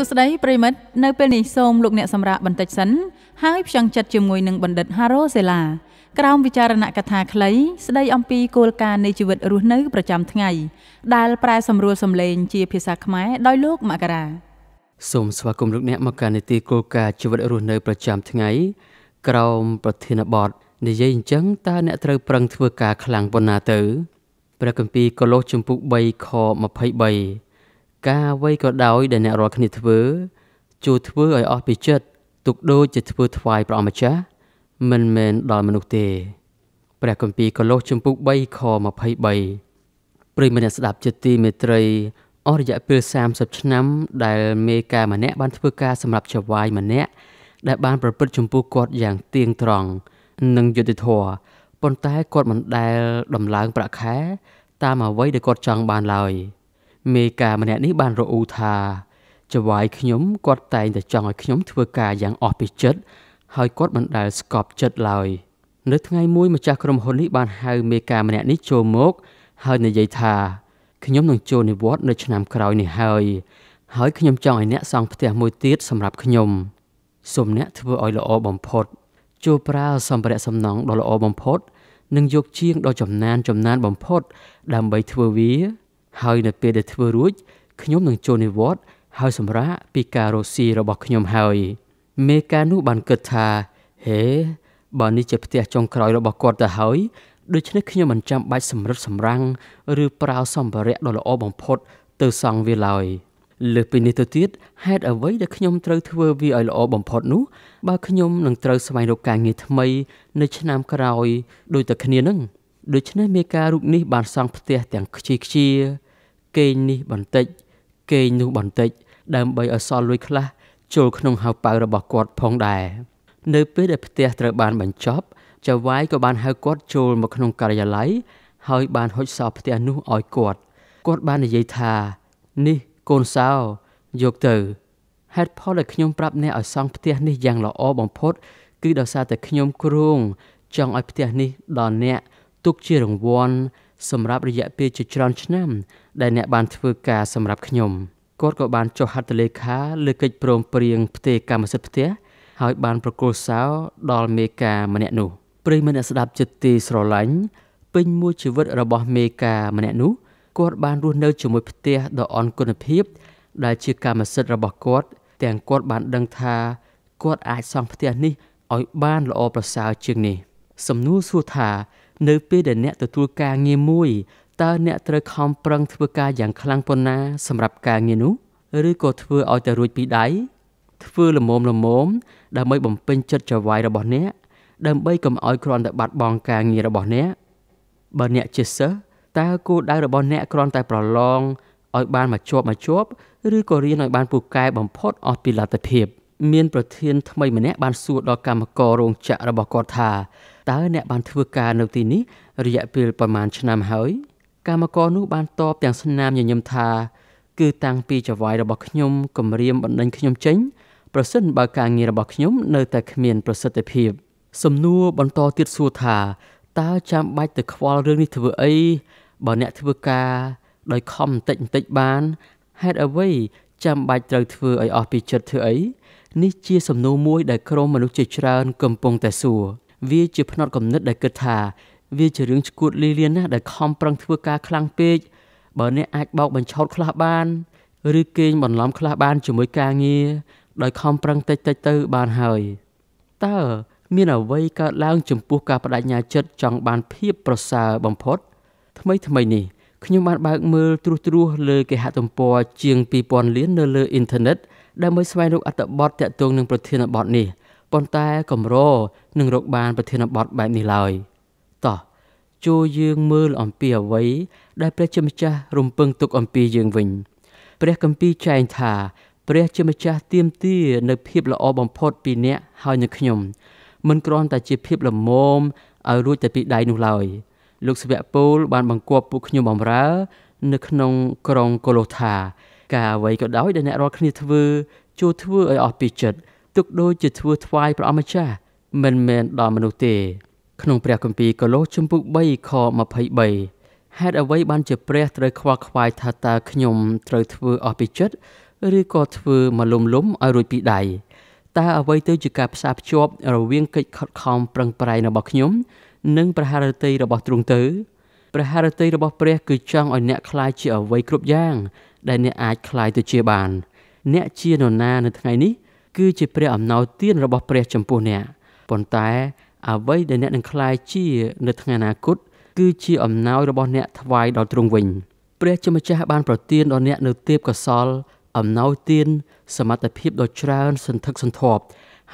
សួស្តីប្រិមិត្តនៅពេលនេះសូមលោកអ្នកសម្រាប់បន្តិចសិនហើយផ្សងចិត្តជាមួយនឹងបណ្ឌិត Haro Sela ក្រោមវិចារណកថាខ្លីស្ដីអំពីគោលការណ៍នៃជីវិត រស់នៅប្រចាំថ្ងៃដែលប្រែសម្រួលសម្លេង ជាភាសាខ្មែរដោយលោកមករាសូមស្វាគមន៍លោកអ្នកមកកាន់នីតិគោលការណ៍ជីវិតរស់នៅ ប្រចាំថ្ងៃក្រោមប្រធានបទនិយាយអញ្ចឹងតើអ្នកត្រូវប្រឹងធ្វើការខ្លាំងប៉ុណ្ណាទៅព្រះគម្ពីរកូឡូសជំពូក3ខ23ការអ្វីក៏ដោយដែលអ្នករាល់គ្នាធ្វើចូលធ្វើឲ្យអស់ពីចិត្តទុកដូចជាធ្វើថ្វាយព្រះអម្ចាស់មិនមែនដល់មនុស្សទេព្រះគម្ពីរកូឡូសជំពូក3ខ23ព្រៃម្នាក់ស្ដាប់ជាទីមេត្រីអស់រយៈពេល30ឆ្នាំដែលមេការម្នាក់បានធ្វើការសម្រាប់ចវាយម្នាក់ដែលបានប្រព្រឹត្តចំពោះគាត់យ៉ាងទៀងត្រង់និងយុត្តិធម៌ប៉ុន្តែគាត់មិនដែលដំឡើងប្រាក់ខែតាមអ្វីដែលគាត់ចង់បានឡើយ។មេការម្នាក់នេះបានរអ៊ូថាចវាយខ្ញុំគាត់តែងតែចង់ឲ្យខ្ញុំធ្វើការយ៉ាងអស់ពីចិត្តហើយគាត់មិនដែលស្កប់ចិត្តឡើយនៅថ្ងៃមួយម្ចាស់ក្រុមហ៊ុននេះបានហៅមេការម្នាក់នេះចូលមកហើយនិយាយថាខ្ញុំនឹងចូលនិវត្តន៍នៅឆ្នាំក្រោយនេះហើយហើយខ្ញុំចង់ឲ្យអ្នកសង់ផ្ទះមួយទៀតសម្រាប់ខ្ញុំសូមអ្នកធ្វើឲ្យល្អបំផុតចូលប្រើសម្ភារៈសំណង់ដ៏ល្អបំផុត និងយកជាងដ៏ចំណានចំណានបំផុត ដើម្បីធ្វើវាហើយនៅពេលដែលធ្វើរួចខ្ញុំនឹងចូលនិវត្តន៍ហើយសម្រាកពីការរស់ស៊ីរបស់ខ្ញុំហើយមេការនោះបានគិតថាហេបើនេះជាផ្ទះចុងក្រោយរបស់គាត់ទៅហើយ ដូច្នេះខ្ញុំមិនចាំបាច់សម្រិតសម្រាំងឬប្រើសម្ភារៈដ៏ល្អបំផុត ទៅសង់វាឡើយលើពីនេះទៅទៀតហេតុអ្វីដែលខ្ញុំត្រូវធ្វើវាឲ្យល្អបំផុតនោះបើខ្ញុំនឹងត្រូវស្វែងរកការងារថ្មី នៅឆ្នាំក្រោយដូចតែគ្នានឹងដូច្នេះមេការរូបនេះបានសង់ផ្ទះទាំងខ្ជីខ្ជាគេងនេះបន្តិចគេងនោះបន្តិច ដើម្បីឲ្យសល់លុយខ្លះចូលក្នុងហៅប៉ៅរបស់គាត់ផងដែរនៅពេលដែលផ្ទះត្រូវបានបញ្ចប់ចៅវាយក៏បានហៅគាត់ចូលមកក្នុងការិយាល័យហើយបានហុចសោផ្ទះនោះឲ្យគាត់គាត់បាននិយាយថា នេះកូនសោយកទៅហេតុផលដែលខ្ញុំប្រាប់អ្នកឲ្យសង់ផ្ទះនេះយ៉ាងល្អបំផុត គឺដោយសារតែខ្ញុំគ្រងចង់ឲ្យផ្ទះនេះដល់អ្នកទុកជារង្វាន់សម្រាប់រយៈពេលជាច្រើនឆ្នាំ ដែលអ្នកបានធ្វើការសម្រាប់ខ្ញុំគាត់ក៏បានចុះហត្ថលេខាលើកិច្ចព្រមព្រៀងផ្ទេរកម្មសិទ្ធិផ្ទះហើយបានប្រគល់សោដល់មេការម្នាក់នោះប្រិយមិត្តអ្នកស្ដាប់ចិត្តទីស្រឡាញ់ពេញមួយជីវិតរបស់មេការម្នាក់នោះគាត់បានរស់នៅជាមួយផ្ទះដ៏អន់គុណភាពដែលជាកម្មសិទ្ធិរបស់គាត់ទាំងគាត់បាន ដឹងថាគាត់អាចសង់ផ្ទះនេះឲ្យបានល្អប្រសើរជាងនេះ សំណួរសួរថានៅពេលដែលអ្នកទទួលការងារមួយតើអ្នកត្រូវខំប្រឹងធ្វើការយ៉ាងខ្លាំងប៉ុណ្ណាសម្រាប់ការងារនោះឬក៏ធ្វើឲ្យតែរួចពីដៃធ្វើលមមលមមដើម្បីបំពេញចិត្តចវាយរបស់អ្នកដើម្បីកុំឲ្យគ្រាន់តែបាត់បង់ការងាររបស់អ្នកបើអ្នកជាសិស្សតើគោលដៅរបស់អ្នកគ្រាន់តែប្រឡងឲ្យបានមកជាប់មកជាប់ឬក៏រៀនឲ្យបានពូកែបំផុតអស់ពីលទ្ធភាពមានប្រធានថ្មីម្នាក់បានសួរដល់កម្មកររោងចក្ររបស់គាត់ថាតើអ្នកបានធ្វើការនៅទីនេះរយៈពេលប្រមាណឆ្នាំហើយកម្មករនោះបាន តបទាំងស្នាមញញឹមថា គឺតាំងពីចវាយរបស់ខ្ញុំគម្រាមបណ្ដេញខ្ញុំចេញប្រសិនបើការងាររបស់ខ្ញុំ នៅតែគ្មានប្រសិទ្ធភាព សំណួរបន្តទៀតសួរថាតើចាំបាច់ទៅខ្វល់រឿងនេះធ្វើអីបើអ្នកធ្វើការ ដោយខំបន្តិចបន្តិចបានហេតុអ្វីចាំបាច់ត្រូវធ្វើឲ្យអស់ពីចិត្តធ្វើអីនេះជាសំណួរមួយដែលក្រុមមនុស្សជាច្រើនកំពុងតែសួរវាជាផ្នត់គំនិតដែលគិតថាវាជារឿងឈួតលីលានណាស់ដែលខំប្រឹងធ្វើការខ្លាំងពេកបើអ្នកអាចបោកបញ្ឆោតខ្លះបាន ឬគេងបន្លំខ្លះបានជាមួយការងារដោយខំប្រឹងតិចតិចទៅបានហើយតើមានអ្វីកើតឡើងចំពោះការបដិញ្ញាចិត្តចង់បានភាពប្រសើរបំផុតថ្មីថ្មីនេះខ្ញុំបានបើកមើលត្រួសត្រាសលើគេហទំព័រជាង2000លាននៅលើអ៊ីនធឺណិតដើម្បីស្វែងរកអត្ថបទទាក់ទងនឹងប្រធានបទនេះប៉ុន្តែកម្រនឹងរកបានប្រធានបទបែបនេះឡើយតោះចូលយើងមើលអំពីអ្វីដែលព្រះជាម្ចាស់រំពឹងទុកអំពីយើងវិញព្រះគម្ពីរចែងថាព្រះជាម្ចាស់ទៀមទានៅភាពល្អបំផុតពីអ្នកហើយនឹងខ្ញុំមិនគ្រាន់តែជាភាពល្មមឲ្យរួចតែពីដៃនោះឡើយលោកស្វៈពូលបានបង្គាប់ពួកខ្ញុំបំរើនៅក្នុងក្រុងកូឡូថាការអ្វីក៏ដោយដែលអ្នករាល់គ្នាធ្វើចូលធ្វើឲ្យអស់ពីចិត្តទុកដូចជាធ្វើថ្វាយព្រះអម្ចាស់មិនមែនដល់មនុស្សទេក្នុងព្រះគម្ពីរកូឡូសជំពូក3ខ23ហេតុអ្វីបានជាព្រះត្រូវខ្វល់ខ្វាយថាតើខ្ញុំត្រូវធ្វើអស់ពីចិត្តឬក៏ធ្វើមកលុំលុំឲ្យរួចពីដៃតើអ្វីទៅជាការផ្សារភ្ជាប់រវាងកិច្ចខិតខំប្រឹងប្រែងរបស់ខ្ញុំ និងព្រះハរតីរបស់ទ្រង់ទៅព្រះハរតីរបស់ព្រះគឺចង់ឲ្យអ្នកខ្លាយជាអ្វីគ្រប់យ៉ាងដែលអ្នកអាចคลายទៅជាបាន អ្នកជានរណា នៅថ្ងៃនេះគឺជាព្រះអំណោយទានរបស់ព្រះចំពោះអ្នកប៉ុន្តែអ្វីដែលអ្នកនឹងคลายជា នៅថ្ងៃអនាគតគឺជាអំណោយរបស់អ្នកថ្វាយដល់ទ្រង់វិញព្រះជាម្ចាស់បានប្រទានដល់អ្នកនៅទេពកសលអំណោយទានសមត្ថភាពដ៏ច្រើនសន្ធឹកសន្ធាប់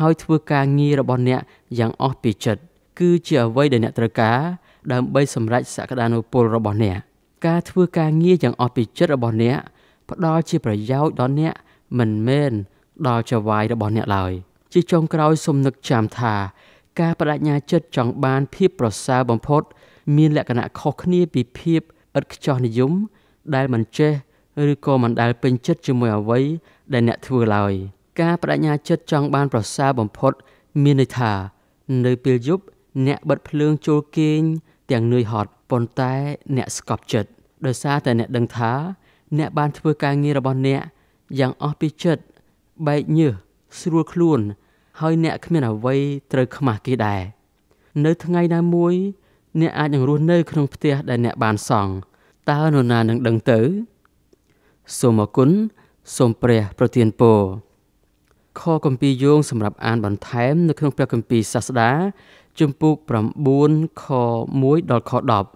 ហើយធ្វើការងាររបស់អ្នកយ៉ាងអស់ពីចិត្តគឺជាអ្វីដែលអ្នកត្រូវការដើម្បីសម្រេចសក្តានុពលរបស់អ្នកការធ្វើការងារយ៉ាងអស់ពីចិត្តរបស់អ្នកផ្ដល់ជាប្រយោជន៍ដល់អ្នកមិនមែនដល់ចវាយរបស់អ្នកឡើយជាចុងក្រោយសូមនឹកចាំថាការបដិញ្ញាចិត្តចង់បានភាពប្រសើរបំផុត មានលក្ខណៈខុសគ្នាពីភាពឥតខ្ចោះនិយម ដែលមិនចេះ ឬក៏មិនដែលពេញចិត្តជាមួយអ្វីដែលអ្នកធ្វើឡើយការបដិញ្ញាចិត្តចង់បានប្រសើរបំផុតមានន័យថានៅពេលយប់អ្នកបិទភ្លើងចូលគេងទាំងនឿយហត់ប៉ុន្តែអ្នកស្កប់ចិត្តដោយសារតែអ្នកដឹងថាអ្នកបានធ្វើការងាររបស់អ្នកយ៉ាងអស់ពីចិត្តបែកញើសស្រួលខ្លួន ហើយអ្នកគ្មានអ្វីត្រូវខ្មាស់គេដែរនៅថ្ងៃណាមួយ អ្នកអាចនឹងរស់នៅក្នុងផ្ទះដែលអ្នកបានសង់តើនរណានឹងដឹងទៅសូមអគុណសូមព្រះប្រទានពរខគម្ពីរយោងសម្រាប់អានបន្ថែមនៅក្នុងព្រះគម្ពីរសាស្តាជំពូក9ខ1ដល់ខ10